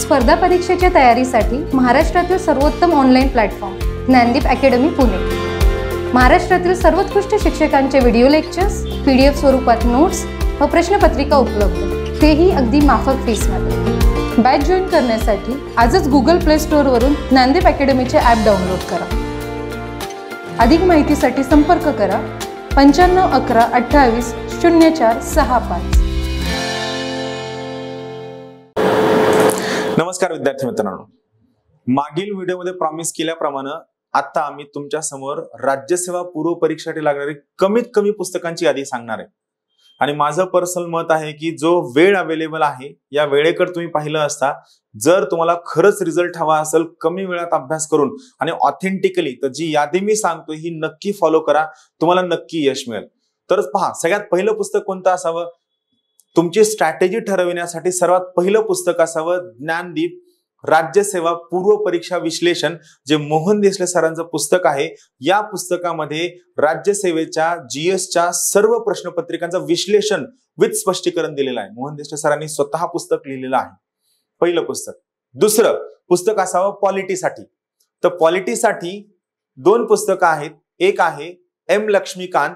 स्पर्धा परीक्षेच्या तयारीसाठी महाराष्ट्रातील सर्वोत्तम online platform Gyandeep academy Pune महाराष्ट्रातील सर्वोत्कृष्ट शिक्षकांचे video lectures P D F स्वरूपात नोट्स व प्रश्नपत्रिका उपलब्ध तेही अगदी माफक फीसमध्ये बॅच जॉईन करण्यासाठी आजच गुगल प्ले स्टोअरवरून ज्ञानदीप अकॅडमीचे ॲप डाउनलोड करा अधिक माहितीसाठी संपर्क करा पंच्याण्णव अकरा अठ्ठावीस शून्य चार सहा पाच नमस्कार विद्यार्थी मित्रांनो मागील व्हिडिओमध्ये प्रॉमिस केल्याप्रमाणे आता आम्ही तुमच्या समोर राज्यसेवा पूर्व परीक्षेसाठी लागणारी कमीत कमी पुस्तकांची यादी सांगणार आहे आणि माझं पर्सनल मत आहे की जो वेळ अवेलेबल आहे या वेळेकडे तुम्ही पाहिलं असता जर तुम्हाला खरंच रिझल्ट हवा असेल कमी वेळात अभ्यास करून आणि ऑथेंटिकली तर जी यादी मी सांगतो ही नक्की फॉलो करा तुम्हाला नक्की यश मिळेल तरच पहा सगळ्यात पहिलं पुस्तक कोणतं असावं तुमची स्ट्रॅटेजी ठरविण्यासाठी सर्वात पहिलं पुस्तक असावं ज्ञानदीप राज्यसेवा पूर्व परीक्षा विश्लेषण जे मोहन देसले सरांचं पुस्तक आहे या पुस्तकामध्ये राज्यसेवेच्या जीएसच्या सर्व प्रश्नपत्रिकांचं विश्लेषण विथ स्पष्टीकरण दिलेलं आहे मोहन देसले सरांनी स्वतः पुस्तक लिहिलेलं आहे पहिलं पुस्तक दुसरं पुस्तक असावं पॉलिटीसाठी तर पॉलिटीसाठी दोन पुस्तकं आहेत एक आहे एम लक्ष्मीकांत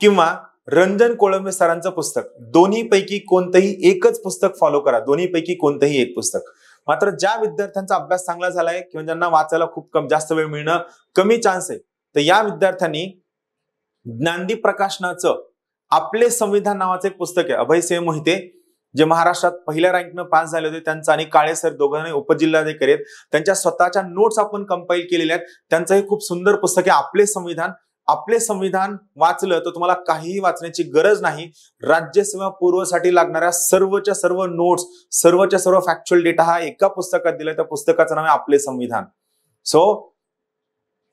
किंवा रंजन कोळंबे सरांचं पुस्तक दोन्हीपैकी कोणतंही एकच पुस्तक फॉलो करा दोन्हीपैकी कोणतंही एक पुस्तक मात्र ज्या विद्यार्थ्यांचा अभ्यास चांगला झालाय किंवा ज्यांना वाचायला खूप कम जास्त वेळ मिळणं कमी चान्स आहे तर या विद्यार्थ्यांनी ज्ञानदीप प्रकाशनाचं आपले संविधान नावाचं एक पुस्तक आहे अभय सिंह मोहिते जे महाराष्ट्रात पहिल्या रँकनं पास झाले होते त्यांचं आणि काळे सर दोघांनी उपजिल्हाधिकारी आहेत त्यांच्या स्वतःच्या नोट्स आपण कंपाईल केलेल्या आहेत त्यांचं हे खूप सुंदर पुस्तक आहे आपले संविधान आपले संविधान वाचलं तर तुम्हाला काहीही वाचण्याची गरज नाही राज्यसेवा पूर्वसाठी लागणाऱ्या सर्वच्या सर्व नोट्स सर्वच्या सर्व फॅक्च्युअल डेटा हा एका पुस्तकात दिला त्या पुस्तकाचं नाव आहे आपले संविधान सो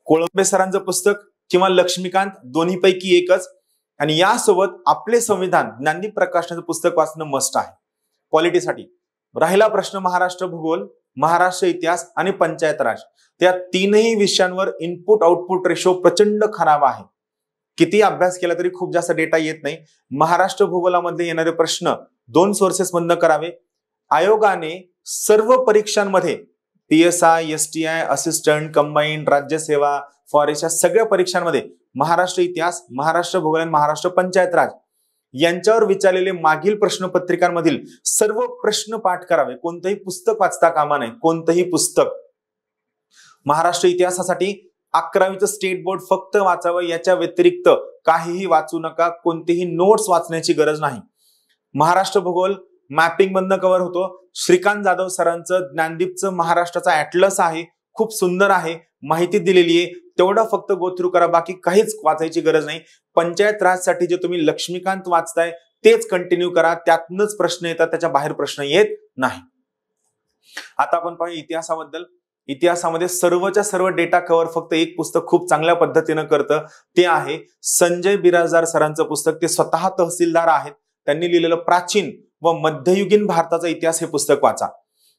कोळंबे सरांचं पुस्तक किंवा लक्ष्मीकांत दोन्हीपैकी एकच आणि यासोबत आपले संविधान ज्ञानदीप प्रकाशनाचं पुस्तक वाचणं मस्ट आहे क्वालिटीसाठी राहिला प्रश्न महाराष्ट्र भूगोल महाराष्ट्र इतिहास आणि पंचायत राज त्या तीनही विषयांवर इनपुट आउटपुट रेशो प्रचंड खराब आहे किती अभ्यास केला तरी खूप जास्त डेटा येत नाही महाराष्ट्र भूगोलामध्ये येणारे प्रश्न दोन सोर्सेस बंद करावे आयोगाने सर्व परीक्षांमध्ये P S I S T I assistant combined राज्यसेवा फॉरेस्ट या सगळ्या परीक्षांमध्ये महाराष्ट्र इतिहास महाराष्ट्र भूगोल आणि महाराष्ट्र पंचायत राज यांच्यावर विचारलेले मागील प्रश्नपत्रिकांमधील सर्व प्रश्न पाठ करावे कोणतंही पुस्तक वाचता कामा नाही कोणतंही पुस्तक महाराष्ट्र इतिहासासाठी अकरावीचं स्टेट बोर्ड फक्त वाचावं याच्या व्यतिरिक्त काहीही वाचू नका कोणतेही नोट्स वाचण्याची गरज नाही महाराष्ट्र भूगोल मॅपिंग मधनं कव्हर होतो श्रीकांत जाधव सरांचं ज्ञानदीपचं महाराष्ट्राचा ऍटलस आहे खूप सुंदर आहे माहिती दिलेली आहे तेवढा फक्त गोथ्रू करा बाकी काहीच वाचायची गरज नाही पंचायत राजसाठी जे तुम्ही लक्ष्मीकांत वाचताय तेच कंटिन्यू करा त्यातनच प्रश्न येतात त्याच्या बाहेर प्रश्न येत नाही आता आपण पाहू इतिहासाबद्दल इतिहासामध्ये सर्वच्या सर्व डेटा कव्हर फक्त एक पुस्तक खूप चांगल्या पद्धतीनं करतं ते आहे संजय बिराजदार सरांचं पुस्तक ते स्वतः तहसीलदार आहेत त्यांनी लिहिलेलं प्राचीन व मध्ययुगीन भारताचा इतिहास हे पुस्तक वाचा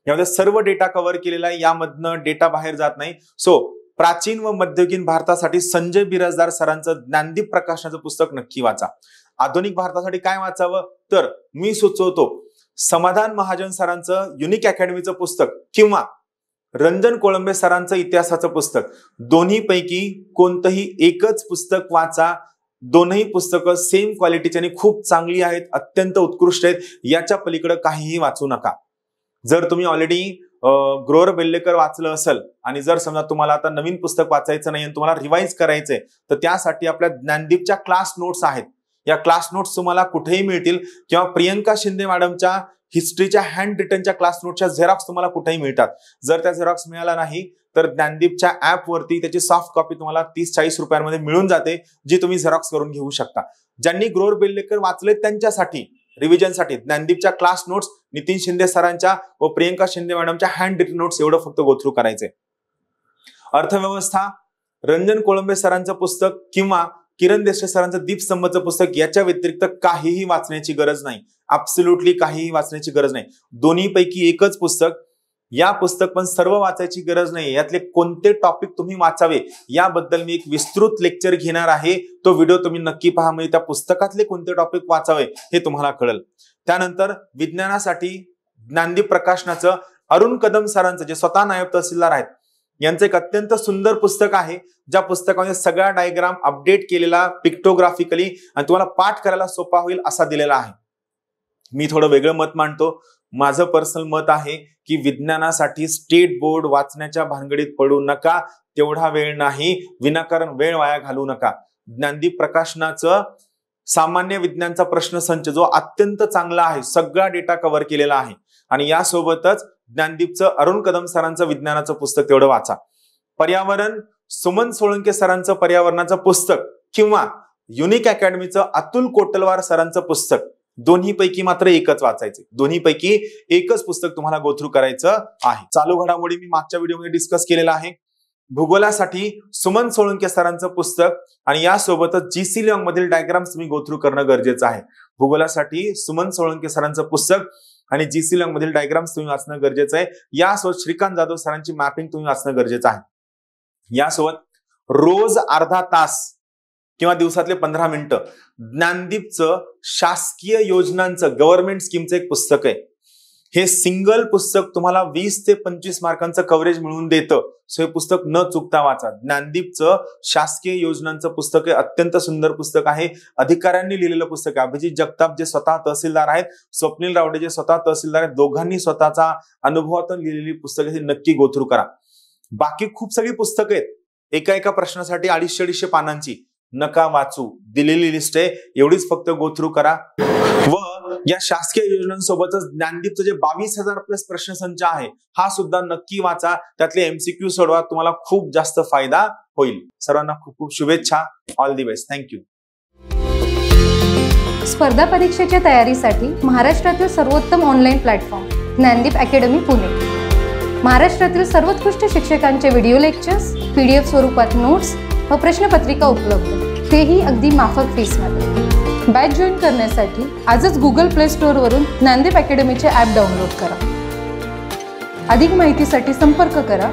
यामध्ये सर्व डेटा कव्हर केलेला आहे यामधनं डेटा बाहेर जात नाही सो प्राचीन व मध्ययुगीन भारतासाठी संजय बिराजदार सरांचं ज्ञानदीप प्रकाशनाचं पुस्तक नक्की वाचा आधुनिक भारतासाठी काय वाचावं तर मी सुचवतो समाधान महाजन सरांचं युनिक अकॅडमीचं पुस्तक किंवा रंजन कोळंबे सरांचं इतिहासाचं पुस्तक दोन्ही पैकी कोणतंही एकच पुस्तक वाचा दोनही पुस्तकं सेम क्वालिटीची आणि खूप चांगली आहेत अत्यंत उत्कृष्ट आहेत याच्या पलीकडे काहीही वाचू नका जर तुम्ही ऑलरेडी ग्रोअर बेल्लेकर वाचलं असेल आणि जर समजा तुम्हाला आता नवीन पुस्तक वाचायचं नाही आणि तुम्हाला रिवाईज करायचंय तर त्यासाठी आपल्या ज्ञानदीपच्या क्लास नोट्स आहेत या क्लास नोट्स तुम्हाला कुठेही मिळतील किंवा प्रियंका शिंदे मॅडमच्या हिस्ट्रीच्या हँड रिटर्नच्या क्लास नोटच्या झेरॉक्स तुम्हाला कुठेही मिळतात जर त्या झेरॉक्स मिळाला नाही तर ज्ञानदीपच्या ऍपवरती त्याची सॉफ्ट कॉपी तुम्हाला तीस चाळीस रुपयांमध्ये मिळून जाते जी तुम्ही झेरॉक्स करून घेऊ शकता ज्यांनी ग्रोअर बेल्लेकर वाचले त्यांच्यासाठी रिव्हिजनसाठी ज्ञानदीपच्या क्लास नोट्स नितीन शिंदे सरांच्या व प्रियंका शिंदे मॅडमच्या हँड रिटन नोट्स एवढं फक्त गोथ्रू करायचे अर्थव्यवस्था रंजन कोळंबे सरांचं पुस्तक किंवा किरण देशे सरांचं दीपस्तंभचं पुस्तक याच्या व्यतिरिक्त काहीही वाचण्याची गरज नाही अब्सोल्युटली काहीही वाचण्याची गरज नाही दोन्हीपैकी एकच पुस्तक या पुस्तक पण सर्व वाचायची गरज नाही यातले कोणते टॉपिक तुम्ही वाचावे याबद्दल मी एक विस्तृत लेक्चर घेणार आहे तो व्हिडिओ तुम्ही नक्की पहा म्हणजे त्या पुस्तकातले कोणते टॉपिक वाचावे हे तुम्हाला कळेल त्यानंतर विज्ञानासाठी ज्ञानदीप प्रकाशनाचं अरुण कदम सरांचं जे स्वतः नायब तहसीलदार आहेत यांचं एक अत्यंत सुंदर पुस्तक आहे ज्या पुस्तकामध्ये सगळा डायग्राम अपडेट केलेला पिक्टोग्राफिकली आणि तुम्हाला पाठ करायला सोपा होईल असा दिलेला आहे मी थोडं वेगळं मत मांडतो माझं पर्सनल मत आहे की विज्ञानासाठी स्टेट बोर्ड वाचण्याच्या भानगडीत पडू नका तेवढा वेळ नाही विनाकारण वेळ वाया घालू नका ज्ञानदीप प्रकाशनाचं सामान्य विज्ञानचा प्रश्न संच जो अत्यंत चांगला आहे सगळा डेटा कव्हर केलेला आहे आणि यासोबतच ज्ञानदीपचं अरुण कदम सरांचं विज्ञानाचं पुस्तक तेवढं वाचा पर्यावरण सुमन सोळंके सरांचं पर्यावरणाचं पुस्तक किंवा युनिक अकॅडमीचं अतुल कोटलवार सरांचं पुस्तक दोन्हीपैकी मात्र एकच वाचायचे दोन्हीपैकी एकच पुस्तक तुम्हाला गोथ्रू करायचं आहे चालू घडामोडी मी मागच्या व्हिडिओमध्ये डिस्कस केलेला आहे भूगोलासाठी सुमन सोळंके सरांचं पुस्तक आणि यासोबतच जी सी लॉंग मधील डायग्राम्स तुम्ही गोथ्रू करणं गरजेचं आहे भूगोलासाठी सुमन सोळंके सरांचं पुस्तक आणि जी सी लॉंग मधील डायग्राम्स तुम्ही वाचणं गरजेचं आहे यासोबत श्रीकांत जाधव सरांची मॅपिंग तुम्ही वाचणं गरजेचं आहे यासोबत रोज अर्धा तास किंवा दिवसातले पंधरा मिनिटं ज्ञानदीपचं शासकीय योजनांचं गव्हर्नमेंट स्कीमचं एक पुस्तक आहे हे सिंगल पुस्तक तुम्हाला वीस ते पंचवीस मार्कांचं कव्हरेज मिळवून देतं सो हे पुस्तक न चुकता वाचा ज्ञानदीपचं शासकीय योजनांचं पुस्तक आहे अत्यंत सुंदर पुस्तक आहे अधिकाऱ्यांनी लिहिलेलं पुस्तक आहे अभिजित जगताप जे स्वतः तहसीलदार आहेत स्वप्नील रावडे जे स्वतः तहसीलदार आहेत दोघांनी स्वतःचा अनुभवातून लिहिलेली पुस्तक हे नक्की गोथरू करा बाकी खूप सगळी पुस्तकं आहेत एका एका प्रश्नासाठी अडीचशे अडीचशे पानांची नका वाचू दिलेली लिस्ट आहे एवढीच फक्त गो थ्रू करा व या शासकीय योजनांसोबतच ज्ञानदीपचं जे बावीस हजार प्लस प्रश्नसंच आहे हा सुद्धा नक्की वाचा त्यातले एमसीक्यू सोडवा तुम्हाला खूप जास्त फायदा होईल सर्वांना खूप खूप शुभेच्छा ऑल दी बेस्ट थँक्यू स्पर्धा परीक्षेच्या तयारीसाठी महाराष्ट्रातील सर्वोत्तम online platform Gyandeep academy Pune महाराष्ट्रातील सर्वोत्कृष्ट शिक्षकांचे व्हिडिओ लेक्चर्स पीडीएफ स्वरूपात नोट्स व प्रश्नपत्रिका उपलब्ध तेही अगदी माफक फीसमध्ये बॅच जॉईन करण्यासाठी आजच गुगल प्ले वरून ज्ञानदेव अकॅडमीचे ॲप डाउनलोड करा अधिक माहितीसाठी संपर्क करा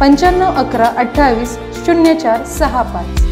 पंच्याण्णव अकरा अठ्ठावीस शून्य चार सहा पाच